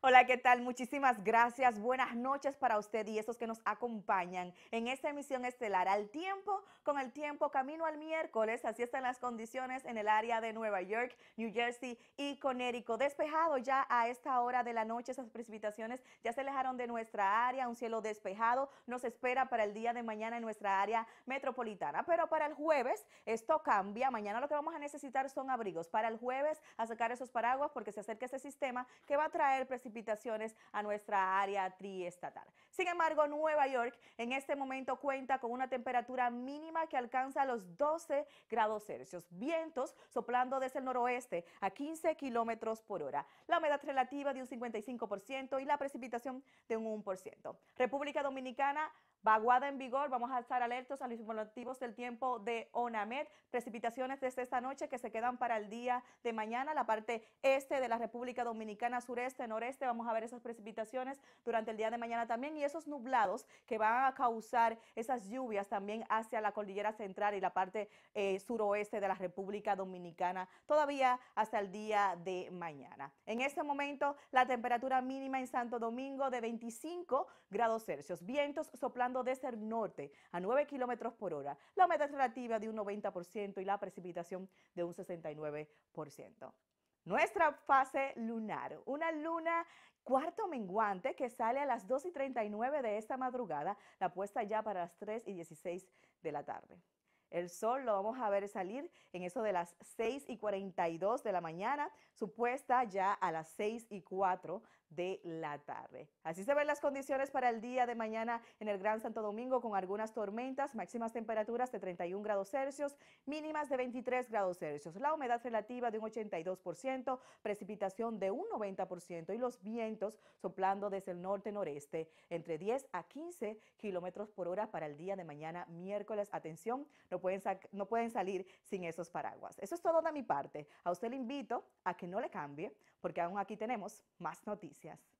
Hola, ¿qué tal? Muchísimas gracias. Buenas noches para usted y esos que nos acompañan en esta emisión estelar. Al tiempo, con el tiempo, camino al miércoles. Así están las condiciones en el área de Nueva York, New Jersey y Conérico. Despejado ya a esta hora de la noche, esas precipitaciones ya se alejaron de nuestra área. Un cielo despejado nos espera para el día de mañana en nuestra área metropolitana. Pero para el jueves, esto cambia. Mañana lo que vamos a necesitar son abrigos. Para el jueves, a sacar esos paraguas porque se acerca ese sistema que va a traer precipitaciones precipitaciones a nuestra área triestatal. Sin embargo, Nueva York en este momento cuenta con una temperatura mínima que alcanza los 12 grados Celsius, vientos soplando desde el noroeste a 15 kilómetros por hora, la humedad relativa de un 55% y la precipitación de un 1%. República Dominicana Vaguada en vigor, vamos a estar alertos a los informativos del tiempo de ONAMED. Precipitaciones desde esta noche que se quedan para el día de mañana. La parte este de la República Dominicana, sureste, noreste, vamos a ver esas precipitaciones durante el día de mañana también y esos nublados que van a causar esas lluvias también hacia la cordillera central y la parte eh, suroeste de la República Dominicana, todavía hasta el día de mañana. En este momento, la temperatura mínima en Santo Domingo de 25 grados Celsius. Vientos soplando desde el norte a 9 kilómetros por hora, la humedad relativa de un 90% y la precipitación de un 69%. Nuestra fase lunar, una luna cuarto menguante que sale a las 2 y 39 de esta madrugada, la puesta ya para las 3 y 16 de la tarde. El sol lo vamos a ver salir en eso de las 6 y 42 de la mañana, supuesta ya a las 6 y 4 de la tarde. Así se ven las condiciones para el día de mañana en el Gran Santo Domingo con algunas tormentas, máximas temperaturas de 31 grados Celsius, mínimas de 23 grados Celsius, la humedad relativa de un 82%, precipitación de un 90% y los vientos soplando desde el norte-noreste entre 10 a 15 kilómetros por hora para el día de mañana miércoles. Atención, no no pueden, pueden salir sin esos paraguas. Eso es todo de mi parte. A usted le invito a que no le cambie, porque aún aquí tenemos más noticias.